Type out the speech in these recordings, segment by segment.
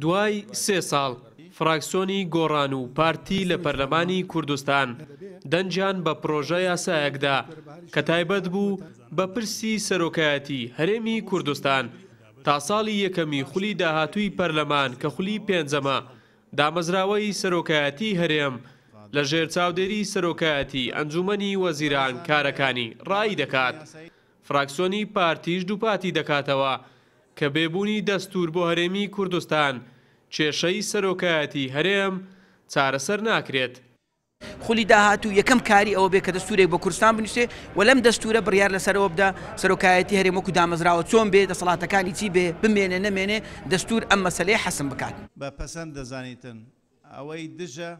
دوای سێ ساڵ فراکسیۆنی گۆڕان و پارتی لە پەرلەمانی کوردستان دەنجان بە پرۆژە یاسایەکدا کە تایبەت بوو بە پرسی سەرۆکایەتی هەرێمی کوردستان تا ساڵی یەکەمی خولی داهاتووی پەرلەمان کە خولی پێنجەمە دامەزراوەی سەرۆکایەتی هەرێم لە ژێر چاودێری سەرۆکایەتی ئەنجومنی وەزیران کارەکانی ڕای دەکات. فراکسۆنی پارتیش دووپاتی دەکاتەوە. کە بێبوونی دەستور بۆ هەرێمی کوردستان کێشەی سەرۆکایەتی هەرێم چارەسەر ناکرێت. خولی داهاتوو یەکەم کاری ئەوە بێ کە دەستورێک بە کوردستان بنووسێ و لەم دەستورە بڕیار لەسەرەوە بدا سەرۆکایەتی هەرێمەکو دامەزراوە چۆن بێ دەسەڵاتەکانی چی بێ بمێنێ نەمێنێ دەستور ئەم مەسلەی حەسم بکات بە پەسەند دەزانیتن ئەوەی دژە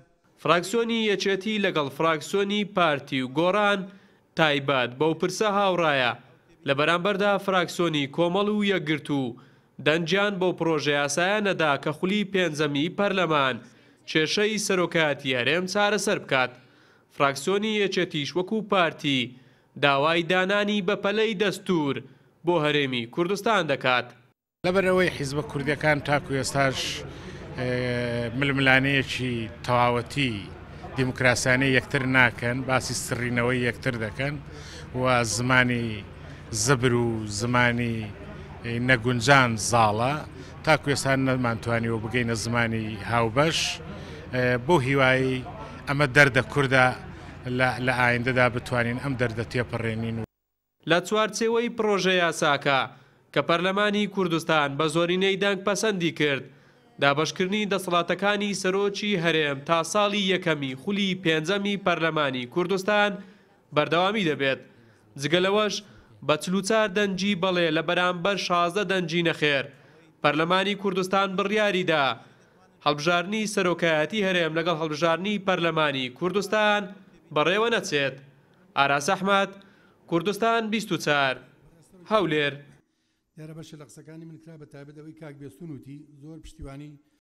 فراکسیۆنی یەچێتی لەگەڵ فراکسیۆنی پارتی و گۆران تایبەت بەو پرسە هاوڕایە لە بەرامبەردا فراکسۆنی کۆمەڵ و یەکگرت و دەنجان بۆ پرۆژه یاسایە نەدا کە خولی پێنجەمی پەرلەمان کێشەی سەرۆکاتی یارێم چارەسەر بکات فراکسۆنی یەچەتیش وەکو پارتی داوای دانانی بەپەلەی دەستور بۆ هەرێمی کوردستان دەکات لەبەرەوەی حیزبە کوردەکان تاکو ئێستاش ململانەیەکی تەواوەتی دیموکراسانەی یەکتر ناکەن باسی سرینەوەی یەکتر دەکەن و زمانی زبر و زمانی نەگونجان زاڵە تاکو ئێستان نەمانتوانیەوە بگەینە زمانی هاوبەش بۆ هیوایی ئەمە دەردە کووردا لە ئایندەدا بتوانین ئەم دەردە تێپەڕێنین و لە چوارچێوەی پرۆژە یاساکە کە پەرلەمانی کوردستان بە زۆرینەی دەنگ پەسەندی کرد دابشکردنی دەسەڵاتەکانی سەرۆکی هەرێم تا ساڵی یەکەمی خولی پێنجەمی پەرلەمانی کوردستان بەردەوامی دەبێت جگەلەوەش بە چلوچار دەنجی بڵێ لە بەرامبەر شازە دەنجی نەخێر پەرلەمانی کوردستان بڕیاریدا هەڵبژارنی سەرۆکایەتی هەرێم لەگەڵ هەڵبژارنی پەرلەمانی کوردستان بەڕێوە نەچێت ئاراس ئەحمد کوردستان 24 هەولێر یارە بەشە لە قسەکانی من کرا بە تابێت ئەوەی کاک بێستون وتی زۆر پشتیوانی